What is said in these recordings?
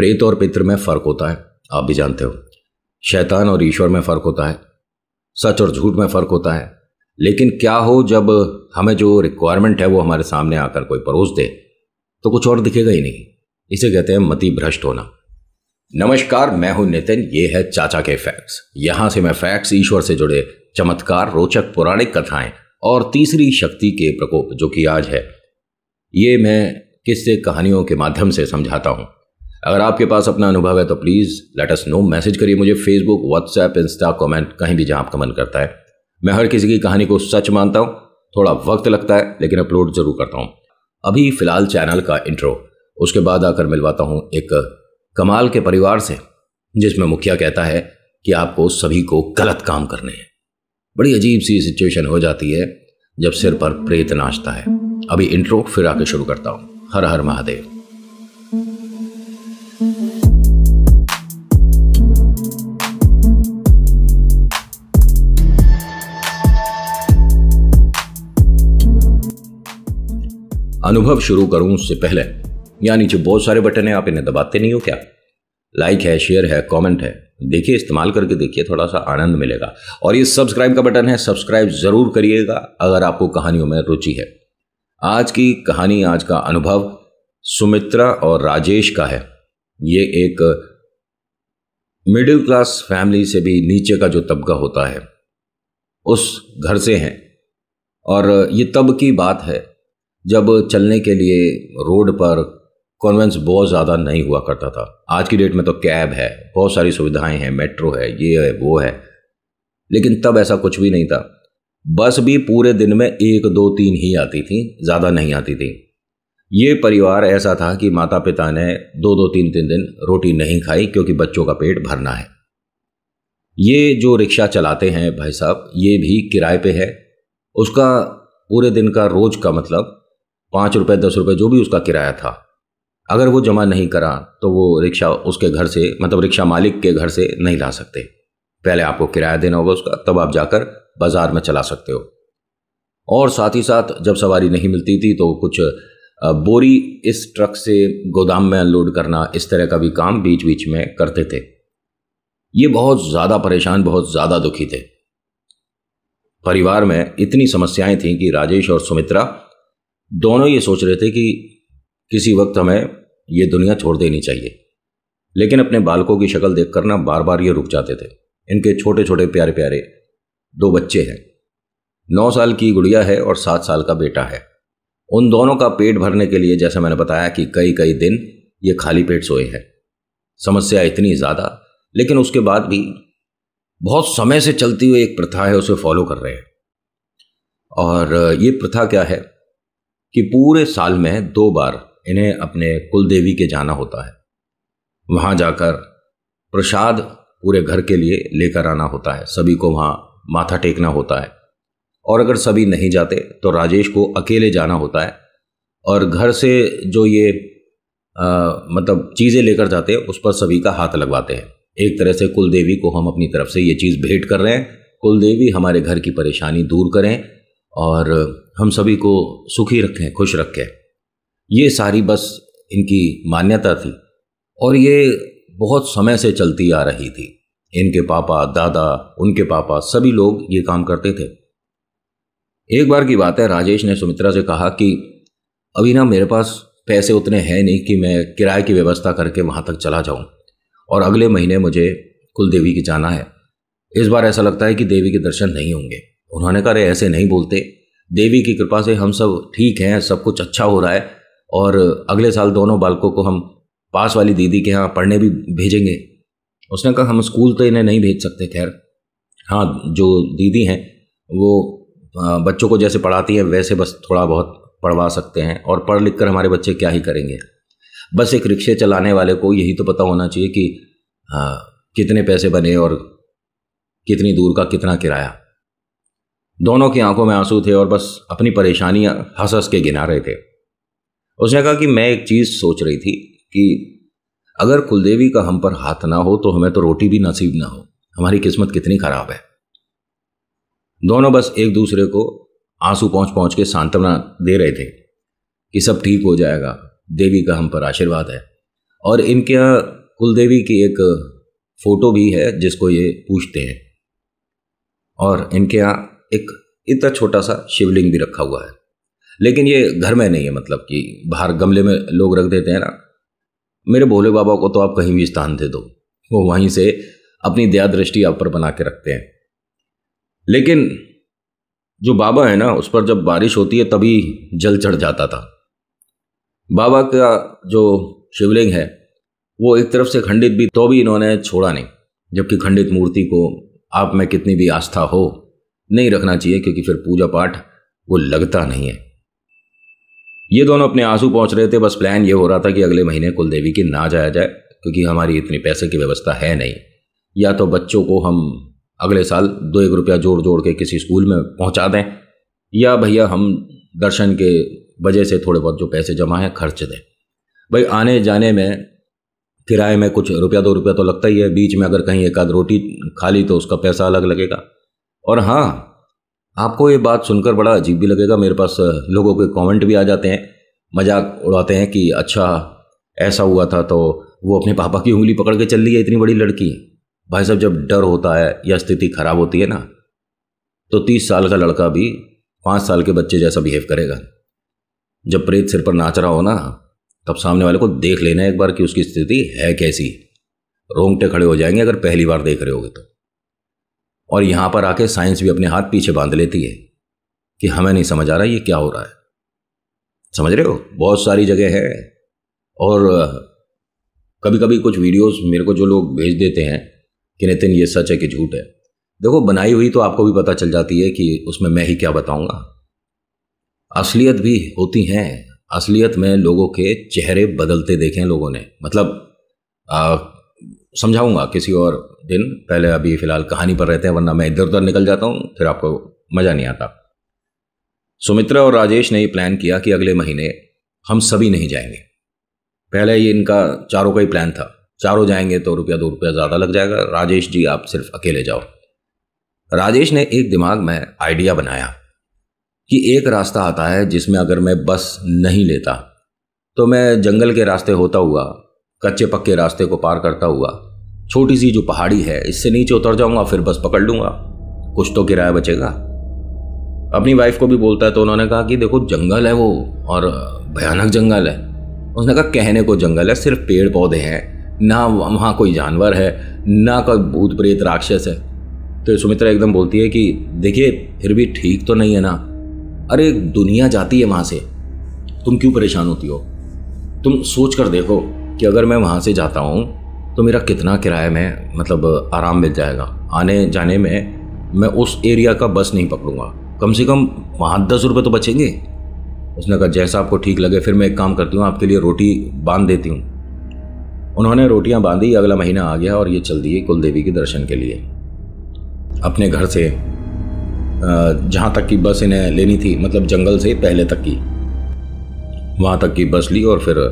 प्रेत और पितृ में फ़र्क होता है आप भी जानते हो शैतान और ईश्वर में फ़र्क होता है सच और झूठ में फ़र्क होता है लेकिन क्या हो जब हमें जो रिक्वायरमेंट है वो हमारे सामने आकर कोई परोस दे तो कुछ और दिखेगा ही नहीं इसे कहते हैं मति भ्रष्ट होना नमस्कार मैं हूं नितिन ये है चाचा के फैक्ट्स यहां से मैं फैक्ट्स ईश्वर से जुड़े चमत्कार रोचक पौराणिक कथाएं और तीसरी शक्ति के प्रकोप जो कि आज है ये मैं किससे कहानियों के माध्यम से समझाता हूं अगर आपके पास अपना अनुभव है तो please let us know message करिए मुझे फेसबुक व्हाट्सएप इंस्टा कमेंट कहीं भी जहां आपका मन करता है मैं हर किसी की कहानी को सच मानता हूं थोड़ा वक्त लगता है लेकिन अपलोड जरूर करता हूं अभी फिलहाल चैनल का इंट्रो उसके बाद आकर मिलवाता हूं एक कमाल के परिवार से जिसमें मुखिया कहता है कि आपको सभी को गलत काम करने हैं बड़ी अजीब सी सिचुएशन हो जाती है जब सिर पर प्रेत नाचता है अभी इंट्रो फिर आके शुरू करता हूँ हर हर महादेव अनुभव शुरू करूं उससे पहले यानी जो बहुत सारे बटन हैं आप इन्हें दबाते नहीं हो क्या लाइक है शेयर है कमेंट है देखिए इस्तेमाल करके देखिए थोड़ा सा आनंद मिलेगा और ये सब्सक्राइब का बटन है सब्सक्राइब ज़रूर करिएगा अगर आपको कहानियों में रुचि है आज की कहानी आज का अनुभव सुमित्रा और राजेश का है ये एक मिडिल क्लास फैमिली से भी नीचे का जो तबका होता है उस घर से हैं और ये तब की बात है जब चलने के लिए रोड पर कॉन्वेंस बहुत ज़्यादा नहीं हुआ करता था आज की डेट में तो कैब है बहुत सारी सुविधाएं हैं मेट्रो है ये है वो है लेकिन तब ऐसा कुछ भी नहीं था बस भी पूरे दिन में एक दो तीन ही आती थी ज़्यादा नहीं आती थी ये परिवार ऐसा था कि माता पिता ने दो दो तीन तीन दिन रोटी नहीं खाई क्योंकि बच्चों का पेट भरना है ये जो रिक्शा चलाते हैं भाई साहब ये भी किराए पे है उसका पूरे दिन का रोज का मतलब पाँच रुपये दस रुपये जो भी उसका किराया था अगर वो जमा नहीं करा तो वो रिक्शा उसके घर से मतलब रिक्शा मालिक के घर से नहीं ला सकते पहले आपको किराया देना होगा उसका तब आप जाकर बाज़ार में चला सकते हो और साथ ही साथ जब सवारी नहीं मिलती थी तो कुछ बोरी इस ट्रक से गोदाम में अनलोड करना इस तरह का भी काम बीच बीच में करते थे ये बहुत ज़्यादा परेशान बहुत ज़्यादा दुखी थे परिवार में इतनी समस्याएं थीं कि राजेश और सुमित्रा दोनों ये सोच रहे थे कि किसी वक्त हमें ये दुनिया छोड़ देनी चाहिए लेकिन अपने बालकों की शक्ल देख कर ना बार बार ये रुक जाते थे इनके छोटे छोटे प्यारे प्यारे दो बच्चे हैं नौ साल की गुड़िया है और सात साल का बेटा है उन दोनों का पेट भरने के लिए जैसा मैंने बताया कि कई कई दिन ये खाली पेट सोए हैं समस्या इतनी ज़्यादा लेकिन उसके बाद भी बहुत समय से चलती हुई एक प्रथा है उसे फॉलो कर रहे हैं और ये प्रथा क्या है कि पूरे साल में दो बार इन्हें अपने कुल देवी के जाना होता है वहाँ जाकर प्रसाद पूरे घर के लिए लेकर आना होता है सभी को वहाँ माथा टेकना होता है और अगर सभी नहीं जाते तो राजेश को अकेले जाना होता है और घर से जो ये आ, मतलब चीज़ें लेकर जाते हैं उस पर सभी का हाथ लगवाते हैं एक तरह से कुल देवी को हम अपनी तरफ से ये चीज़ भेंट कर रहे हैं कुल देवी हमारे घर की परेशानी दूर करें और हम सभी को सुखी रखें खुश रखें ये सारी बस इनकी मान्यता थी और ये बहुत समय से चलती आ रही थी इनके पापा दादा उनके पापा सभी लोग ये काम करते थे एक बार की बात है राजेश ने सुमित्रा से कहा कि अभी ना मेरे पास पैसे उतने हैं नहीं कि मैं किराए की व्यवस्था करके वहाँ तक चला जाऊँ और अगले महीने मुझे कुल देवी के जाना है इस बार ऐसा लगता है कि देवी के दर्शन नहीं होंगे उन्होंने कहा ऐसे नहीं बोलते देवी की कृपा से हम सब ठीक हैं सब कुछ अच्छा हो रहा है और अगले साल दोनों बालकों को हम पास वाली दीदी के यहाँ पढ़ने भी भेजेंगे उसने कहा हम स्कूल तो इन्हें नहीं भेज सकते खैर हाँ जो दीदी हैं वो बच्चों को जैसे पढ़ाती हैं वैसे बस थोड़ा बहुत पढ़वा सकते हैं और पढ़ लिख कर हमारे बच्चे क्या ही करेंगे बस एक रिक्शे चलाने वाले को यही तो पता होना चाहिए कि आ, कितने पैसे बने और कितनी दूर का कितना किराया दोनों की आंखों में आंसू थे और बस अपनी परेशानियां हंस हंस के गिना रहे थे उसने कहा कि मैं एक चीज़ सोच रही थी कि अगर कुलदेवी का हम पर हाथ ना हो तो हमें तो रोटी भी नसीब ना हो हमारी किस्मत कितनी खराब है दोनों बस एक दूसरे को आंसू पहुंच पहुंच के सांत्वना दे रहे थे कि सब ठीक हो जाएगा देवी का हम पर आशीर्वाद है और इनके यहाँ कुलदेवी की एक फ़ोटो भी है जिसको ये पूछते हैं और इनके यहाँ एक इतना छोटा सा शिवलिंग भी रखा हुआ है लेकिन ये घर में नहीं है मतलब कि बाहर गमले में लोग रख देते हैं ना मेरे भोले बाबा को तो आप कहीं भी स्थान दे दो वो वहीं से अपनी दया दृष्टि आप पर बना के रखते हैं लेकिन जो बाबा है ना उस पर जब बारिश होती है तभी जल चढ़ जाता था बाबा का जो शिवलिंग है वो एक तरफ से खंडित भी तो भी इन्होंने छोड़ा नहीं जबकि खंडित मूर्ति को आप में कितनी भी आस्था हो नहीं रखना चाहिए क्योंकि फिर पूजा पाठ वो लगता नहीं है ये दोनों अपने आंसू पहुंच रहे थे बस प्लान ये हो रहा था कि अगले महीने कुलदेवी की ना जाया जाए क्योंकि हमारी इतनी पैसे की व्यवस्था है नहीं या तो बच्चों को हम अगले साल दो एक रुपया जोड़ जोड़ के किसी स्कूल में पहुंचा दें या भैया हम दर्शन के वजह से थोड़े बहुत जो पैसे जमा हैं खर्च दें भाई आने जाने में किराए में कुछ रुपया दो रुपया तो लगता ही है बीच में अगर कहीं एक आध रोटी खा ली तो उसका पैसा अलग लगेगा और हाँ आपको ये बात सुनकर बड़ा अजीब भी लगेगा मेरे पास लोगों के कमेंट भी आ जाते हैं मजाक उड़ाते हैं कि अच्छा ऐसा हुआ था तो वो अपने पापा की उंगली पकड़ के चल रही है इतनी बड़ी लड़की भाई साहब जब डर होता है या स्थिति खराब होती है ना तो तीस साल का लड़का भी पाँच साल के बच्चे जैसा बिहेव करेगा जब प्रेत सिर पर नाच रहा हो ना तब सामने वाले को देख लेना एक बार कि उसकी स्थिति है कैसी रोंगटे खड़े हो जाएंगे अगर पहली बार देख रहे होगे तो और यहाँ पर आके साइंस भी अपने हाथ पीछे बांध लेती है कि हमें नहीं समझ आ रहा ये क्या हो रहा है समझ रहे हो बहुत सारी जगह है और कभी कभी कुछ वीडियोस मेरे को जो लोग भेज देते हैं कि नितिन ये सच है कि झूठ है देखो बनाई हुई तो आपको भी पता चल जाती है कि उसमें मैं ही क्या बताऊंगा असलियत भी होती हैं असलियत में लोगों के चेहरे बदलते देखे हैं लोगों ने मतलब आ, समझाऊंगा किसी और दिन पहले अभी फ़िलहाल कहानी पर रहते हैं वरना मैं इधर उधर निकल जाता हूँ फिर आपको मज़ा नहीं आता सुमित्रा और राजेश ने ये प्लान किया कि अगले महीने हम सभी नहीं जाएंगे पहले ये इनका चारों का ही प्लान था चारों जाएंगे तो रुपया दो रुपया ज़्यादा लग जाएगा राजेश जी आप सिर्फ अकेले जाओ राजेश ने एक दिमाग में आइडिया बनाया कि एक रास्ता आता है जिसमें अगर मैं बस नहीं लेता तो मैं जंगल के रास्ते होता हुआ कच्चे पक्के रास्ते को पार करता हुआ छोटी सी जो पहाड़ी है इससे नीचे उतर जाऊंगा फिर बस पकड़ लूंगा कुछ तो किराया बचेगा अपनी वाइफ को भी बोलता है तो उन्होंने कहा कि देखो जंगल है वो और भयानक जंगल है उसने कहा कहने को जंगल है सिर्फ पेड़ पौधे हैं ना वहाँ कोई जानवर है ना कोई भूत प्रेत राक्षस है तो सुमित्रा एकदम बोलती है कि देखिए फिर भी ठीक तो नहीं है ना अरे दुनिया जाती है वहाँ से तुम क्यों परेशान होती हो तुम सोच कर देखो कि अगर मैं वहाँ से जाता हूँ तो मेरा कितना किराया में मतलब आराम मिल जाएगा आने जाने में मैं उस एरिया का बस नहीं पकड़ूंगा कम से कम वहाँ दस रुपये तो बचेंगे उसने कहा जैसा आपको ठीक लगे फिर मैं एक काम करती हूँ आपके लिए रोटी बांध देती हूँ उन्होंने रोटियाँ बांधी अगला महीना आ गया और ये चल दिए कुल देवी के दर्शन के लिए अपने घर से जहाँ तक की बस इन्हें लेनी थी मतलब जंगल से पहले तक की वहाँ तक की बस ली और फिर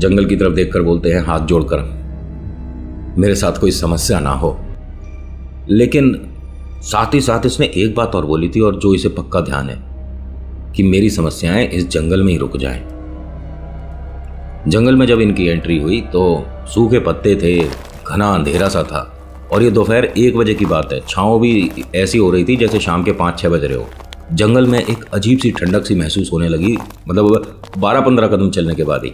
जंगल की तरफ देखकर बोलते हैं हाथ जोड़कर मेरे साथ कोई समस्या ना हो लेकिन साथ ही साथ इसने एक बात और बोली थी और जो इसे पक्का ध्यान है कि मेरी समस्याएं इस जंगल में ही रुक जाए जंगल में जब इनकी एंट्री हुई तो सूखे पत्ते थे घना अंधेरा सा था और ये दोपहर एक बजे की बात है छाँव भी ऐसी हो रही थी जैसे शाम के पाँच छः बज रहे हो जंगल में एक अजीब सी ठंडक सी महसूस होने लगी मतलब बारह पंद्रह कदम चलने के बाद ही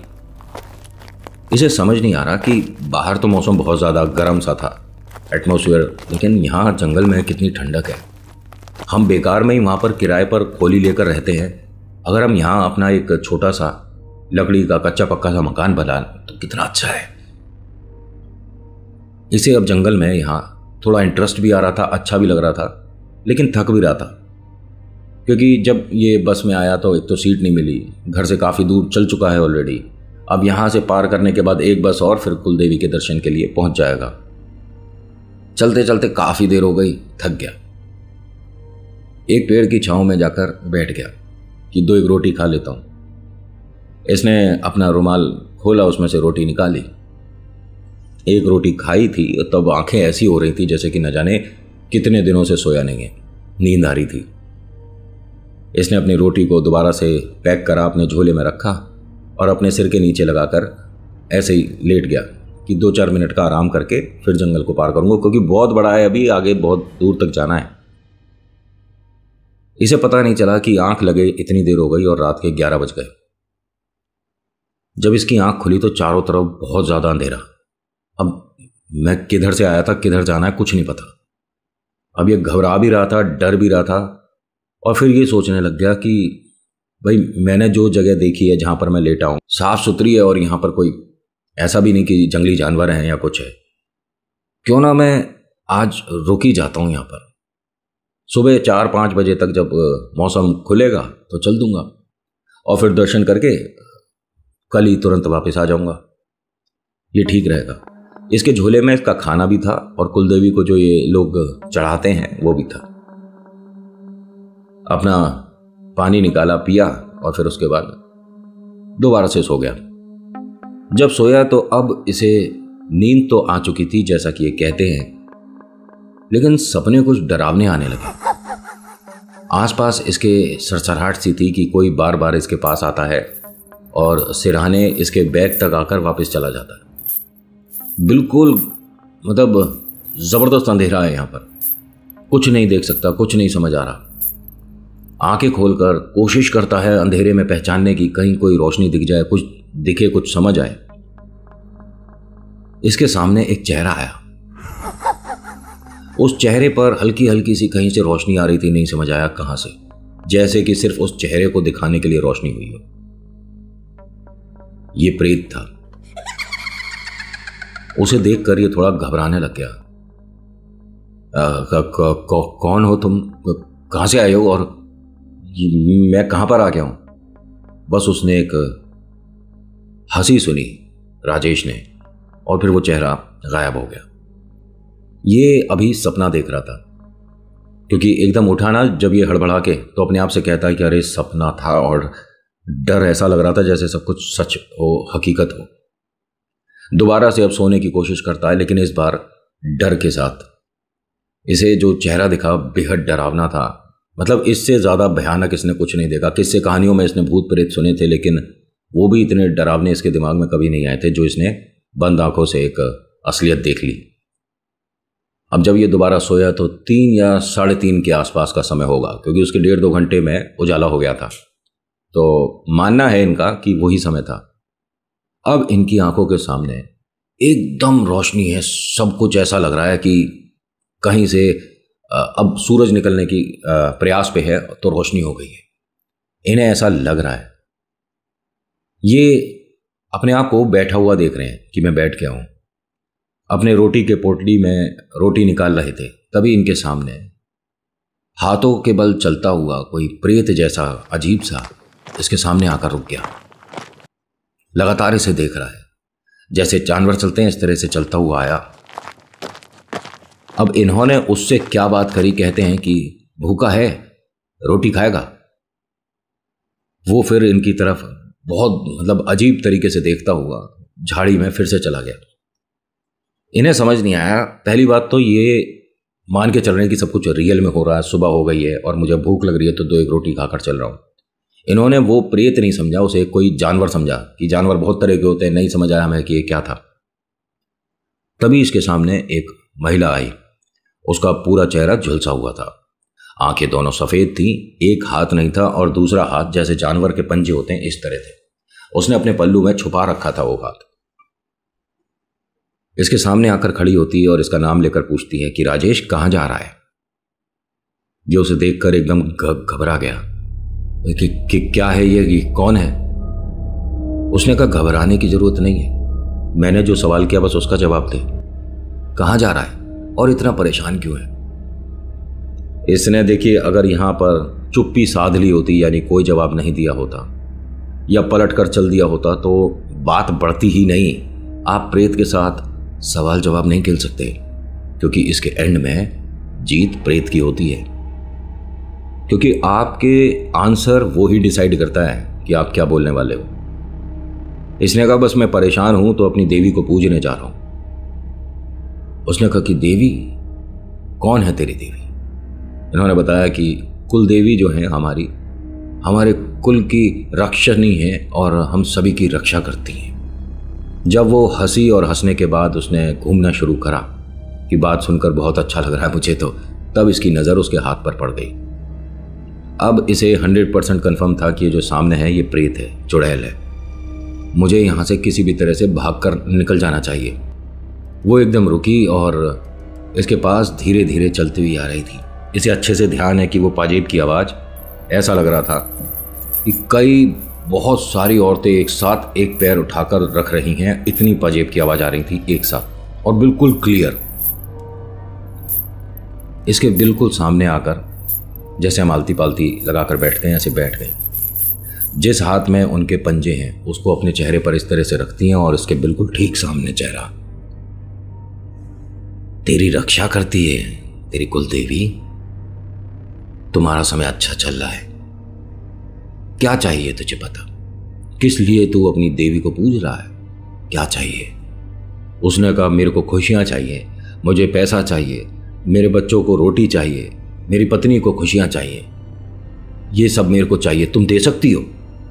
इसे समझ नहीं आ रहा कि बाहर तो मौसम बहुत ज़्यादा गर्म सा था एटमोसफियर लेकिन यहाँ जंगल में कितनी ठंडक है हम बेकार में ही वहाँ पर किराए पर खोली लेकर रहते हैं अगर हम यहाँ अपना एक छोटा सा लकड़ी का कच्चा पक्का सा मकान बना तो कितना अच्छा है इसे अब जंगल में यहाँ थोड़ा इंटरेस्ट भी आ रहा था अच्छा भी लग रहा था लेकिन थक भी रहा था क्योंकि जब ये बस में आया तो एक तो सीट नहीं मिली घर से काफ़ी दूर चल चुका है ऑलरेडी अब यहाँ से पार करने के बाद एक बस और फिर कुलदेवी के दर्शन के लिए पहुंच जाएगा चलते चलते काफ़ी देर हो गई थक गया एक पेड़ की छाँव में जाकर बैठ गया कि दो एक रोटी खा लेता हूँ इसने अपना रुमाल खोला उसमें से रोटी निकाली एक रोटी खाई थी तब आंखें ऐसी हो रही थी जैसे कि न जाने कितने दिनों से सोया नहीं है नींद आ रही थी इसने अपनी रोटी को दोबारा से पैक करा अपने झोले में रखा और अपने सिर के नीचे लगाकर ऐसे ही लेट गया कि दो चार मिनट का आराम करके फिर जंगल को पार करूंगा क्योंकि बहुत बड़ा है अभी आगे बहुत दूर तक जाना है इसे पता नहीं चला कि आंख लगे इतनी देर हो गई और रात के ग्यारह बज गए जब इसकी आंख खुली तो चारों तरफ बहुत ज़्यादा अंधेरा अब मैं किधर से आया था किधर जाना है कुछ नहीं पता अब ये घबरा भी रहा था डर भी रहा था और फिर ये सोचने लग गया कि भाई मैंने जो जगह देखी है जहां पर मैं लेटा हूं साफ सुथरी है और यहाँ पर कोई ऐसा भी नहीं कि जंगली जानवर हैं या कुछ है क्यों ना मैं आज रुक ही जाता हूँ यहाँ पर सुबह चार पाँच बजे तक जब मौसम खुलेगा तो चल दूंगा और फिर दर्शन करके कल ही तुरंत वापस आ जाऊंगा ये ठीक रहेगा इसके झोले में इसका खाना भी था और कुलदेवी को जो ये लोग चढ़ाते हैं वो भी था अपना पानी निकाला पिया और फिर उसके बाद दोबारा से सो गया जब सोया तो अब इसे नींद तो आ चुकी थी जैसा कि ये कहते हैं लेकिन सपने कुछ डरावने आने लगे आसपास इसके सरसराहट सी थी कि कोई बार बार इसके पास आता है और सिरहाने इसके बैग तक आकर वापस चला जाता है बिल्कुल मतलब ज़बरदस्त अंधेरा है यहाँ पर कुछ नहीं देख सकता कुछ नहीं समझ आ रहा आंखें खोलकर कोशिश करता है अंधेरे में पहचानने की कहीं कोई रोशनी दिख जाए कुछ दिखे कुछ समझ आए इसके सामने एक चेहरा आया उस चेहरे पर हल्की हल्की सी कहीं से रोशनी आ रही थी नहीं समझ आया कहां से जैसे कि सिर्फ उस चेहरे को दिखाने के लिए रोशनी हुई हो ये प्रेत था उसे देखकर ये थोड़ा घबराने लग गया आ, क, क, क, कौन हो तुम कहां से आए हो और मैं कहां पर आ गया हूं बस उसने एक हंसी सुनी राजेश ने और फिर वो चेहरा गायब हो गया ये अभी सपना देख रहा था क्योंकि एकदम उठाना जब ये हड़बड़ा के तो अपने आप से कहता है कि अरे सपना था और डर ऐसा लग रहा था जैसे सब कुछ सच हो हकीकत हो दोबारा से अब सोने की कोशिश करता है लेकिन इस बार डर के साथ इसे जो चेहरा दिखा बेहद डरावना था मतलब इससे ज़्यादा भयानक इसने कुछ नहीं देखा किससे कहानियों में इसने भूत प्रेत सुने थे लेकिन वो भी इतने डरावने इसके दिमाग में कभी नहीं आए थे जो इसने बंद आंखों से एक असलियत देख ली अब जब ये दोबारा सोया तो तीन या साढ़े तीन के आसपास का समय होगा क्योंकि उसके डेढ़ दो घंटे में उजाला हो गया था तो मानना है इनका कि वही समय था अब इनकी आंखों के सामने एकदम रोशनी है सब कुछ ऐसा लग रहा है कि कहीं से अब सूरज निकलने की प्रयास पे है तो रोशनी हो गई है इन्हें ऐसा लग रहा है ये अपने आप को बैठा हुआ देख रहे हैं कि मैं बैठ गया हूं अपने रोटी के पोटली में रोटी निकाल रहे थे तभी इनके सामने हाथों के बल चलता हुआ कोई प्रेत जैसा अजीब सा इसके सामने आकर रुक गया लगातार इसे देख रहा है जैसे जानवर चलते हैं इस तरह से चलता हुआ आया अब इन्होंने उससे क्या बात करी कहते हैं कि भूखा है रोटी खाएगा वो फिर इनकी तरफ बहुत मतलब अजीब तरीके से देखता हुआ झाड़ी में फिर से चला गया इन्हें समझ नहीं आया पहली बात तो ये मान के चल रहे हैं कि सब कुछ रियल में हो रहा है सुबह हो गई है और मुझे भूख लग रही है तो दो एक रोटी खाकर चल रहा हूँ इन्होंने वो प्रेत नहीं समझा उसे कोई जानवर समझा कि जानवर बहुत तरह के होते हैं नहीं समझ आया हमें कि ये क्या था तभी इसके सामने एक महिला आई उसका पूरा चेहरा झुलसा हुआ था आंखें दोनों सफ़ेद थीं एक हाथ नहीं था और दूसरा हाथ जैसे जानवर के पंजे होते हैं इस तरह थे उसने अपने पल्लू में छुपा रखा था वो हाथ इसके सामने आकर खड़ी होती है और इसका नाम लेकर पूछती है कि राजेश कहाँ जा रहा है ये उसे देखकर एकदम घबरा गया कि, कि क्या है ये, कौन है उसने कहा घबराने की जरूरत नहीं है मैंने जो सवाल किया बस उसका जवाब दे कहाँ जा रहा है और इतना परेशान क्यों है इसने देखिए अगर यहां पर चुप्पी साध ली होती यानी कोई जवाब नहीं दिया होता या पलट कर चल दिया होता तो बात बढ़ती ही नहीं आप प्रेत के साथ सवाल जवाब नहीं खेल सकते क्योंकि इसके एंड में जीत प्रेत की होती है क्योंकि आपके आंसर वो ही डिसाइड करता है कि आप क्या बोलने वाले हो इसने कहा बस मैं परेशान हूं तो अपनी देवी को पूजने जा रहा हूं उसने कहा कि देवी कौन है तेरी देवी इन्होंने बताया कि कुल देवी जो है हमारी हमारे कुल की रक्षणी है और हम सभी की रक्षा करती हैं जब वो हंसी और हंसने के बाद उसने घूमना शुरू करा कि बात सुनकर बहुत अच्छा लग रहा है मुझे तो तब इसकी नज़र उसके हाथ पर पड़ गई अब इसे हंड्रेड परसेंट कन्फर्म था कि ये जो सामने है ये प्रेत है चुड़ैल है मुझे यहाँ से किसी भी तरह से भाग कर निकल जाना चाहिए वो एकदम रुकी और इसके पास धीरे धीरे चलती हुई आ रही थी इसे अच्छे से ध्यान है कि वो पाजेब की आवाज़ ऐसा लग रहा था कि कई बहुत सारी औरतें एक साथ एक पैर उठाकर रख रही हैं इतनी पाजेब की आवाज़ आ रही थी एक साथ और बिल्कुल क्लियर इसके बिल्कुल सामने आकर जैसे हम आलती पालती लगा कर बैठते हैं ऐसे बैठ गए जिस हाथ में उनके पंजे हैं उसको अपने चेहरे पर इस तरह से रखती हैं और इसके बिल्कुल ठीक सामने चेहरा तेरी रक्षा करती है तेरी कुल देवी तुम्हारा समय अच्छा चल रहा है क्या चाहिए तुझे पता किस लिए तू अपनी देवी को पूज रहा है क्या चाहिए उसने कहा मेरे को खुशियां चाहिए मुझे पैसा चाहिए मेरे बच्चों को रोटी चाहिए मेरी पत्नी को खुशियां चाहिए ये सब मेरे को चाहिए तुम दे सकती हो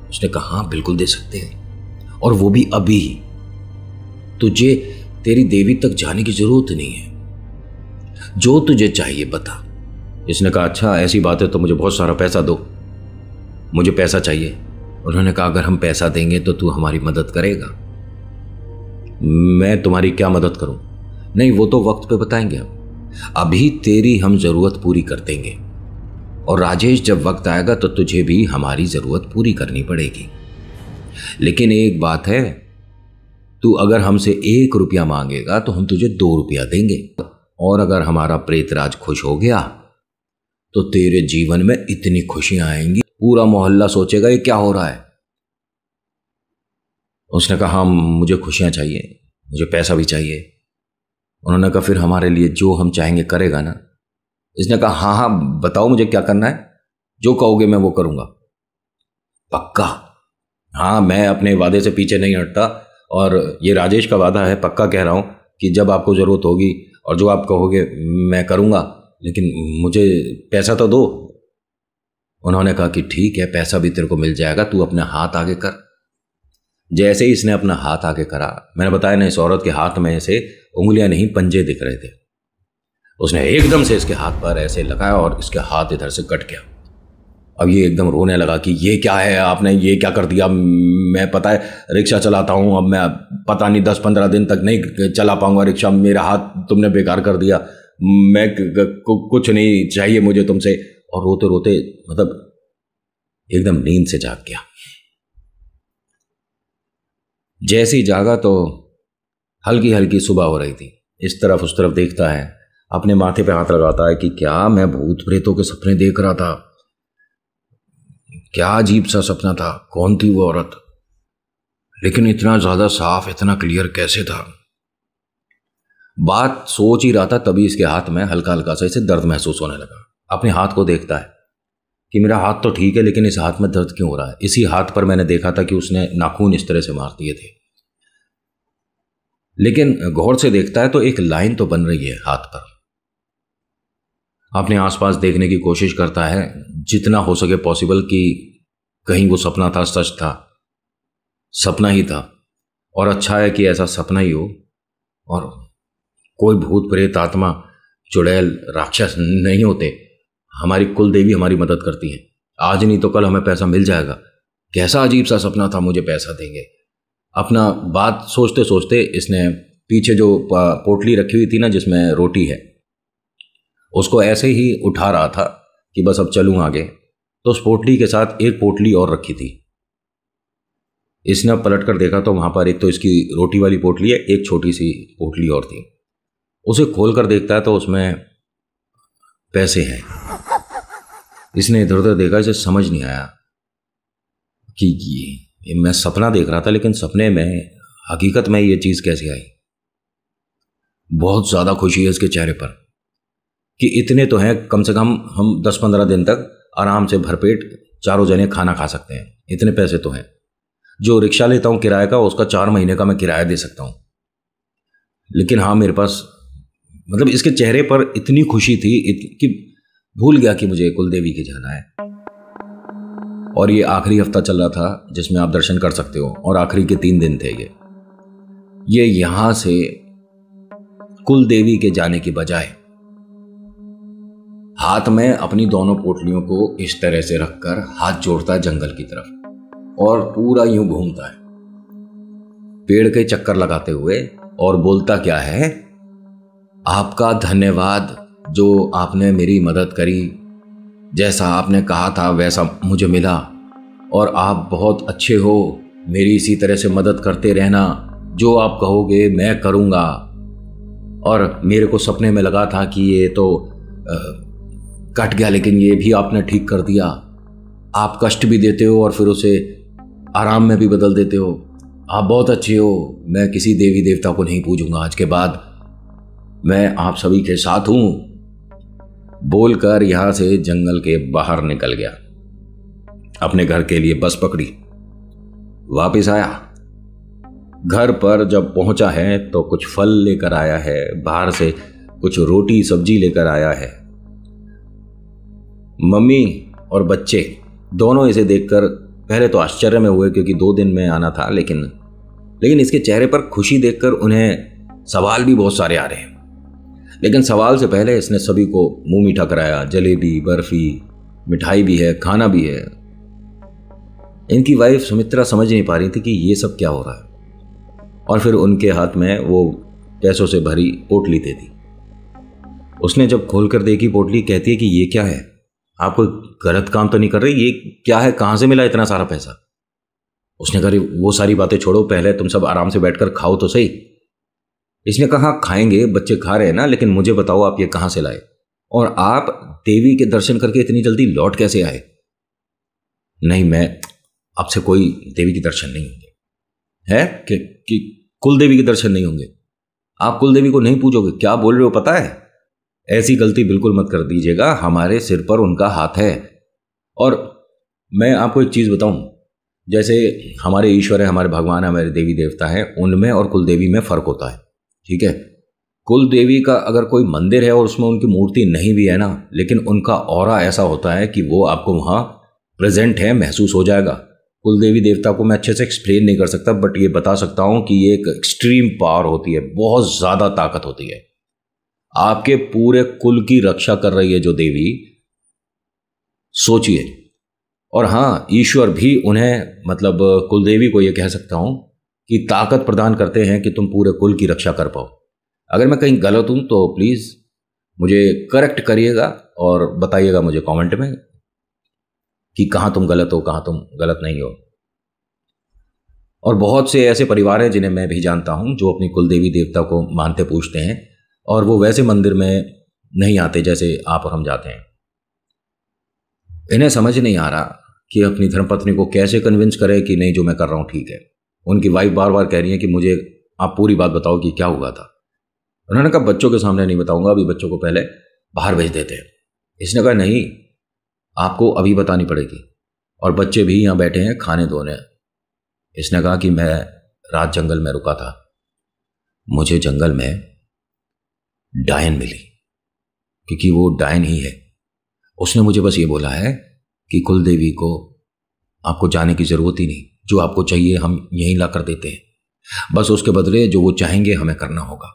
उसने कहा हाँ बिल्कुल दे सकते हैं और वो भी अभी तुझे तेरी देवी तक जाने की जरूरत नहीं है जो तुझे चाहिए बता इसने कहा अच्छा ऐसी बात है तो मुझे बहुत सारा पैसा दो मुझे पैसा चाहिए उन्होंने कहा अगर हम पैसा देंगे तो तू हमारी मदद करेगा मैं तुम्हारी क्या मदद करूं नहीं वो तो वक्त पे बताएंगे हम अभी तेरी हम ज़रूरत पूरी कर देंगे और राजेश जब वक्त आएगा तो तुझे भी हमारी ज़रूरत पूरी करनी पड़ेगी लेकिन एक बात है तू अगर हमसे एक रुपया मांगेगा तो हम तुझे दो रुपया देंगे और अगर हमारा प्रेतराज खुश हो गया तो तेरे जीवन में इतनी खुशियां आएंगी पूरा मोहल्ला सोचेगा ये क्या हो रहा है उसने कहा हम हाँ, मुझे खुशियां चाहिए मुझे पैसा भी चाहिए उन्होंने कहा फिर हमारे लिए जो हम चाहेंगे करेगा ना इसने कहा हाँ हाँ बताओ मुझे क्या करना है जो कहोगे मैं वो करूंगा पक्का हाँ मैं अपने वादे से पीछे नहीं हटता और ये राजेश का वादा है पक्का कह रहा हूं कि जब आपको ज़रूरत होगी और जो आप कहोगे मैं करूँगा लेकिन मुझे पैसा तो दो उन्होंने कहा कि ठीक है पैसा भी तेरे को मिल जाएगा तू अपने हाथ आगे कर जैसे ही इसने अपना हाथ आगे करा मैंने बताया ना इस औरत के हाथ में ऐसे उंगलियां नहीं पंजे दिख रहे थे उसने एकदम से इसके हाथ पर ऐसे लगाया और इसके हाथ इधर से कट गया अब ये एकदम रोने लगा कि ये क्या है आपने ये क्या कर दिया मैं पता है रिक्शा चलाता हूँ अब मैं पता नहीं दस पंद्रह दिन तक नहीं चला पाऊँगा रिक्शा मेरा हाथ तुमने बेकार कर दिया मैं कुछ नहीं चाहिए मुझे तुमसे और रोते रोते मतलब एकदम नींद से जाग गया जैसी जागा तो हल्की हल्की सुबह हो रही थी इस तरफ उस तरफ देखता है अपने माथे पे हाथ लगाता है कि क्या मैं भूत प्रेतों के सपने देख रहा था क्या अजीब सा सपना था कौन थी वो औरत लेकिन इतना ज़्यादा साफ इतना क्लियर कैसे था बात सोच ही रहा था तभी इसके हाथ में हल्का हल्का सा इसे दर्द महसूस होने लगा अपने हाथ को देखता है कि मेरा हाथ तो ठीक है लेकिन इस हाथ में दर्द क्यों हो रहा है इसी हाथ पर मैंने देखा था कि उसने नाखून इस तरह से मार दिए थे लेकिन गौर से देखता है तो एक लाइन तो बन रही है हाथ पर अपने आसपास देखने की कोशिश करता है जितना हो सके पॉसिबल कि कहीं वो सपना था सच था सपना ही था और अच्छा है कि ऐसा सपना ही हो और कोई भूत प्रेत आत्मा चुड़ैल राक्षस नहीं होते हमारी कुल देवी हमारी मदद करती हैं आज नहीं तो कल हमें पैसा मिल जाएगा कैसा अजीब सा सपना था मुझे पैसा देंगे अपना बात सोचते सोचते इसने पीछे जो पोटली रखी हुई थी ना जिसमें रोटी है उसको ऐसे ही उठा रहा था कि बस अब चलूं आगे तो उस पोटली के साथ एक पोटली और रखी थी इसने अब पलट कर देखा तो वहां पर एक तो इसकी रोटी वाली पोटली है एक छोटी सी पोटली और थी उसे खोल कर देखता है तो उसमें पैसे हैं इसने इधर उधर देखा इसे समझ नहीं आया कि ये मैं सपना देख रहा था लेकिन सपने में हकीकत में ये चीज़ कैसे आई बहुत ज़्यादा खुशी है इसके चेहरे पर कि इतने तो हैं कम से कम हम दस पंद्रह दिन तक आराम से भरपेट चारों जने खाना खा सकते हैं इतने पैसे तो हैं जो रिक्शा लेता हूँ किराए का उसका चार महीने का मैं किराया दे सकता हूँ लेकिन हाँ मेरे पास मतलब इसके चेहरे पर इतनी खुशी थी इत, कि भूल गया कि मुझे कुलदेवी के जाना है और ये आखिरी हफ्ता चल रहा था जिसमें आप दर्शन कर सकते हो और आखिरी के तीन दिन थे ये ये यहाँ से कुल देवी के जाने के बजाय हाथ में अपनी दोनों पोटलियों को इस तरह से रखकर हाथ जोड़ता है जंगल की तरफ और पूरा यूं घूमता है पेड़ के चक्कर लगाते हुए और बोलता क्या है आपका धन्यवाद जो आपने मेरी मदद करी जैसा आपने कहा था वैसा मुझे मिला और आप बहुत अच्छे हो मेरी इसी तरह से मदद करते रहना जो आप कहोगे मैं करूँगा और मेरे को सपने में लगा था कि ये तो कट गया लेकिन ये भी आपने ठीक कर दिया आप कष्ट भी देते हो और फिर उसे आराम में भी बदल देते हो आप बहुत अच्छे हो मैं किसी देवी देवता को नहीं पूजूंगा आज के बाद मैं आप सभी के साथ हूं बोलकर यहां से जंगल के बाहर निकल गया अपने घर के लिए बस पकड़ी वापस आया घर पर जब पहुंचा है तो कुछ फल लेकर आया है बाहर से कुछ रोटी सब्जी लेकर आया है मम्मी और बच्चे दोनों इसे देखकर पहले तो आश्चर्य में हुए क्योंकि दो दिन में आना था लेकिन लेकिन इसके चेहरे पर खुशी देखकर उन्हें सवाल भी बहुत सारे आ रहे हैं लेकिन सवाल से पहले इसने सभी को मुंह मीठा कराया जलेबी बर्फी मिठाई भी है खाना भी है इनकी वाइफ सुमित्रा समझ नहीं पा रही थी कि ये सब क्या हो रहा है और फिर उनके हाथ में वो पैसों से भरी पोटली दे दी उसने जब खोलकर देखी पोटली कहती है कि ये क्या है आप कोई गलत काम तो नहीं कर रहे ये क्या है कहाँ से मिला इतना सारा पैसा उसने कहा वो सारी बातें छोड़ो पहले तुम सब आराम से बैठकर खाओ तो सही इसने कहा खाएंगे बच्चे खा रहे हैं ना लेकिन मुझे बताओ आप ये कहाँ से लाए और आप देवी के दर्शन करके इतनी जल्दी लौट कैसे आए नहीं मैं आपसे कोई देवी के दर्शन नहीं होंगे है कि, कि कुल देवी के दर्शन नहीं होंगे आप कुल देवी को नहीं पूछोगे क्या बोल रहे हो पता है ऐसी गलती बिल्कुल मत कर दीजिएगा हमारे सिर पर उनका हाथ है और मैं आपको एक चीज़ बताऊं जैसे हमारे ईश्वर है हमारे भगवान है हमारे देवी देवता है उनमें और कुल देवी में फ़र्क होता है ठीक है कुल देवी का अगर कोई मंदिर है और उसमें उनकी मूर्ति नहीं भी है ना लेकिन उनका और ऐसा होता है कि वो आपको वहाँ प्रेजेंट है महसूस हो जाएगा कुल देवी देवता को मैं अच्छे से एक्सप्लेन नहीं कर सकता बट ये बता सकता हूँ कि ये एक एक्सट्रीम पावर होती है बहुत ज़्यादा ताकत होती है आपके पूरे कुल की रक्षा कर रही है जो देवी सोचिए और हां ईश्वर भी उन्हें मतलब कुलदेवी को यह कह सकता हूं कि ताकत प्रदान करते हैं कि तुम पूरे कुल की रक्षा कर पाओ अगर मैं कहीं गलत हूं तो प्लीज़ मुझे करेक्ट करिएगा और बताइएगा मुझे कमेंट में कि कहां तुम गलत हो कहां तुम गलत नहीं हो और बहुत से ऐसे परिवार हैं जिन्हें मैं भी जानता हूं जो अपनी कुलदेवी देवता को मानते पूछते हैं और वो वैसे मंदिर में नहीं आते जैसे आप और हम जाते हैं इन्हें समझ नहीं आ रहा कि अपनी धर्मपत्नी को कैसे कन्विंस करें कि नहीं जो मैं कर रहा हूँ ठीक है उनकी वाइफ बार बार कह रही है कि मुझे आप पूरी बात बताओ कि क्या हुआ था उन्होंने कहा बच्चों के सामने नहीं बताऊंगा अभी बच्चों को पहले बाहर भेज देते हैं इसने कहा नहीं आपको अभी बतानी पड़ेगी और बच्चे भी यहाँ बैठे हैं खाने धोने इसने कहा कि मैं रात जंगल में रुका था मुझे जंगल में डायन मिली क्योंकि वो डायन ही है उसने मुझे बस ये बोला है कि कुल देवी को आपको जाने की ज़रूरत ही नहीं जो आपको चाहिए हम यहीं ला कर देते हैं बस उसके बदले जो वो चाहेंगे हमें करना होगा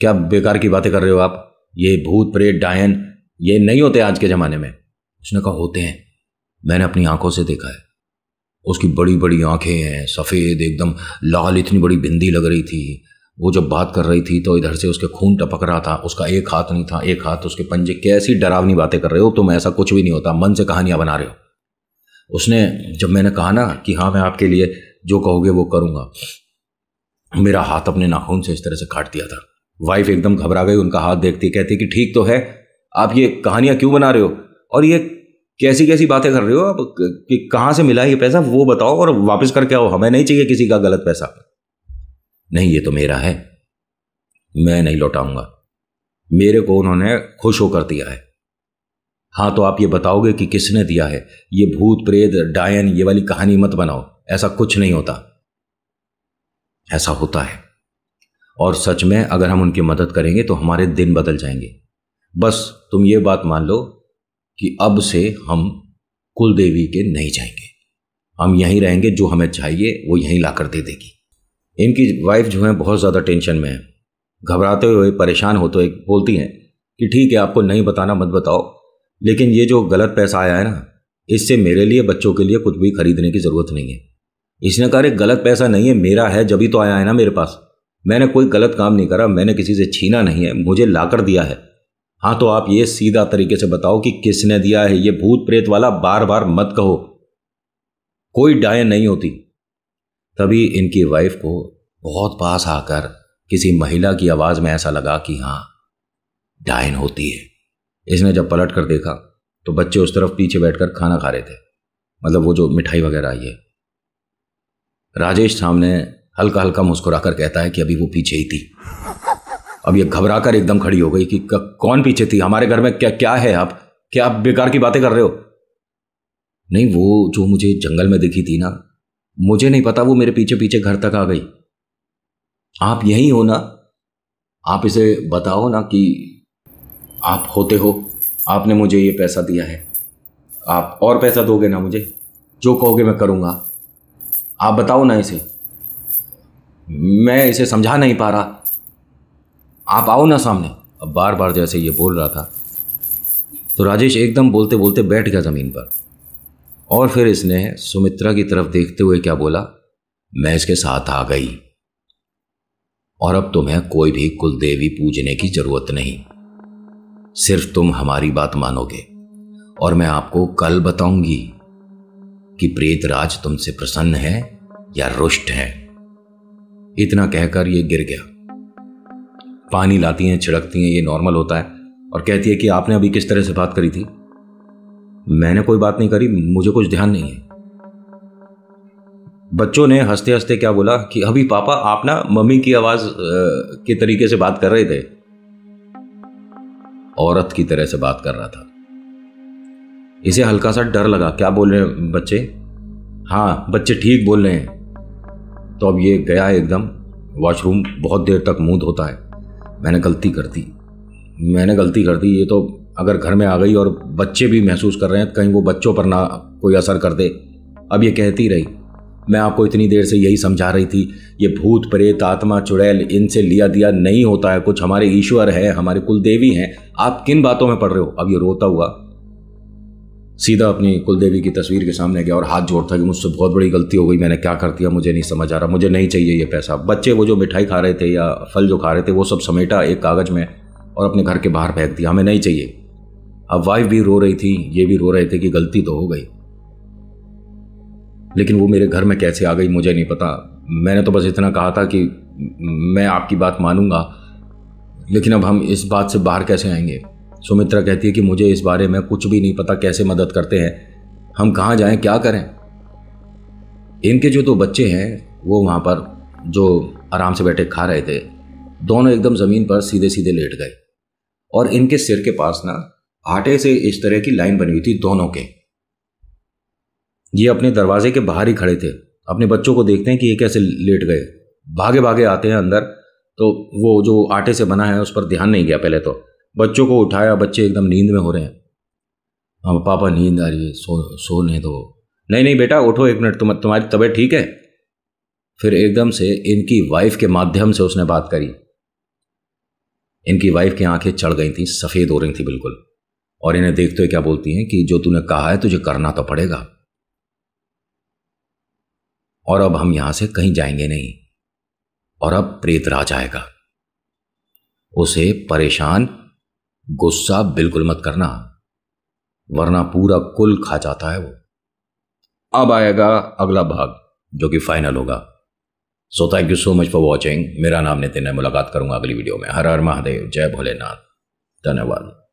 क्या बेकार की बातें कर रहे हो आप ये भूत प्रेत डायन ये नहीं होते आज के ज़माने में उसने कहा होते हैं मैंने अपनी आंखों से देखा है उसकी बड़ी बड़ी आंखें हैं सफ़ेद एकदम लाल इतनी बड़ी बिंदी लग रही थी वो जब बात कर रही थी तो इधर से उसके खून टपक रहा था उसका एक हाथ नहीं था एक हाथ उसके पंजे कैसी डरावनी बातें कर रहे हो तुम ऐसा कुछ भी नहीं होता मन से कहानियां बना रहे हो उसने जब मैंने कहा ना कि हाँ मैं आपके लिए जो कहोगे वो करूँगा मेरा हाथ अपने नाखून से इस तरह से काट दिया था वाइफ एकदम घबरा गई उनका हाथ देखती कहती कि ठीक तो है आप ये कहानियाँ क्यों बना रहे हो और ये कैसी कैसी बातें कर रहे हो आप कि कहाँ से मिला ये पैसा वो बताओ और वापस करके आओ हमें नहीं चाहिए किसी का गलत पैसा नहीं ये तो मेरा है मैं नहीं लौटाऊंगा मेरे को उन्होंने खुश होकर दिया है हां तो आप ये बताओगे कि किसने दिया है ये भूत प्रेत डायन ये वाली कहानी मत बनाओ ऐसा कुछ नहीं होता ऐसा होता है और सच में अगर हम उनकी मदद करेंगे तो हमारे दिन बदल जाएंगे बस तुम ये बात मान लो कि अब से हम कुल देवी के नहीं जाएंगे हम यहीं रहेंगे जो हमें चाहिए वो यहीं लाकर दे देगी इनकी वाइफ जो है बहुत ज़्यादा टेंशन में है घबराते हुए परेशान होते हुए बोलती हैं कि ठीक है आपको नहीं बताना मत बताओ लेकिन ये जो गलत पैसा आया है ना इससे मेरे लिए बच्चों के लिए कुछ भी खरीदने की ज़रूरत नहीं है इसने कहा एक गलत पैसा नहीं है मेरा है जब ही तो आया है ना मेरे पास मैंने कोई गलत काम नहीं करा मैंने किसी से छीना नहीं है मुझे लाकर दिया है हाँ तो आप ये सीधा तरीके से बताओ कि किसने दिया है ये भूत प्रेत वाला बार बार मत कहो कोई डायन नहीं होती तभी इनकी वाइफ को बहुत पास आकर किसी महिला की आवाज़ में ऐसा लगा कि हाँ डायन होती है इसने जब पलट कर देखा तो बच्चे उस तरफ पीछे बैठकर खाना खा रहे थे मतलब वो जो मिठाई वगैरह आई है राजेश सामने हल्का हल्का मुस्कुरा कर कहता है कि अभी वो पीछे ही थी अब ये घबरा कर एकदम खड़ी हो गई कि कौन पीछे थी हमारे घर में क्या क्या है आप क्या आप बेकार की बातें कर रहे हो नहीं वो जो मुझे जंगल में दिखी थी ना मुझे नहीं पता वो मेरे पीछे पीछे घर तक आ गई आप यही हो ना आप इसे बताओ ना कि आप होते हो आपने मुझे ये पैसा दिया है आप और पैसा दोगे ना मुझे जो कहोगे मैं करूँगा आप बताओ ना इसे मैं इसे समझा नहीं पा रहा आप आओ ना सामने अब बार बार जैसे ये बोल रहा था तो राजेश एकदम बोलते बोलते बैठ गया ज़मीन पर और फिर इसने सुमित्रा की तरफ देखते हुए क्या बोला मैं इसके साथ आ गई और अब तुम्हें कोई भी कुलदेवी पूजने की जरूरत नहीं सिर्फ तुम हमारी बात मानोगे और मैं आपको कल बताऊंगी कि प्रेत राज तुमसे प्रसन्न है या रुष्ट है इतना कहकर यह गिर गया पानी लाती हैं छिड़कती हैं ये नॉर्मल होता है और कहती है कि आपने अभी किस तरह से बात करी थी मैंने कोई बात नहीं करी मुझे कुछ ध्यान नहीं है बच्चों ने हंसते हंसते क्या बोला कि अभी पापा आप ना मम्मी की आवाज के तरीके से बात कर रहे थे औरत की तरह से बात कर रहा था इसे हल्का सा डर लगा क्या बोल रहे हैं बच्चे हाँ बच्चे ठीक बोल रहे हैं तो अब ये गया एकदम वॉशरूम बहुत देर तक मुंह धोता है मैंने गलती कर दी मैंने गलती कर दी ये तो अगर घर में आ गई और बच्चे भी महसूस कर रहे हैं कहीं वो बच्चों पर ना कोई असर कर दे अब ये कहती रही मैं आपको इतनी देर से यही समझा रही थी ये भूत प्रेत आत्मा चुड़ैल इनसे लिया दिया नहीं होता है कुछ हमारे ईश्वर है हमारे कुलदेवी हैं आप किन बातों में पढ़ रहे हो अब ये रोता हुआ सीधा अपनी कुलदेवी की तस्वीर के सामने गया और हाथ जोड़ता कि मुझसे बहुत बड़ी गलती हो गई मैंने क्या कर दिया मुझे नहीं समझ आ रहा मुझे नहीं चाहिए ये पैसा बच्चे वो जो मिठाई खा रहे थे या फल जो खा रहे थे वो सब समेटा एक कागज़ में और अपने घर के बाहर फेंक दिया हमें नहीं चाहिए अब वाइफ भी रो रही थी ये भी रो रहे थे कि गलती तो हो गई लेकिन वो मेरे घर में कैसे आ गई मुझे नहीं पता मैंने तो बस इतना कहा था कि मैं आपकी बात मानूंगा लेकिन अब हम इस बात से बाहर कैसे आएंगे सुमित्रा कहती है कि मुझे इस बारे में कुछ भी नहीं पता कैसे मदद करते हैं हम कहाँ जाएं क्या करें इनके जो दो तो बच्चे हैं वो वहाँ पर जो आराम से बैठे खा रहे थे दोनों एकदम ज़मीन पर सीधे सीधे लेट गए और इनके सिर के पास ना आटे से इस तरह की लाइन बनी हुई थी दोनों के ये अपने दरवाजे के बाहर ही खड़े थे अपने बच्चों को देखते हैं कि ये कैसे लेट गए भागे भागे आते हैं अंदर तो वो जो आटे से बना है उस पर ध्यान नहीं गया पहले तो बच्चों को उठाया बच्चे एकदम नींद में हो रहे हैं हाँ पापा नींद आ रही है सो सोने दो नहीं नहीं बेटा उठो एक मिनट तुम तुम्हारी तबीयत ठीक है फिर एकदम से इनकी वाइफ के माध्यम से उसने बात करी इनकी वाइफ की आंखें चढ़ गई थी सफ़ेद हो रही थी बिल्कुल और इन्हें देखते हुए क्या बोलती हैं कि जो तूने कहा है तुझे करना तो पड़ेगा और अब हम यहां से कहीं जाएंगे नहीं और अब प्रेत राज आएगा उसे परेशान गुस्सा बिल्कुल मत करना वरना पूरा कुल खा जाता है वो अब आएगा अगला भाग जो कि फाइनल होगा so thank you so much for watching मेरा नाम नितिन है मुलाकात करूंगा अगली वीडियो में हर हर महादेव जय भोलेनाथ धन्यवाद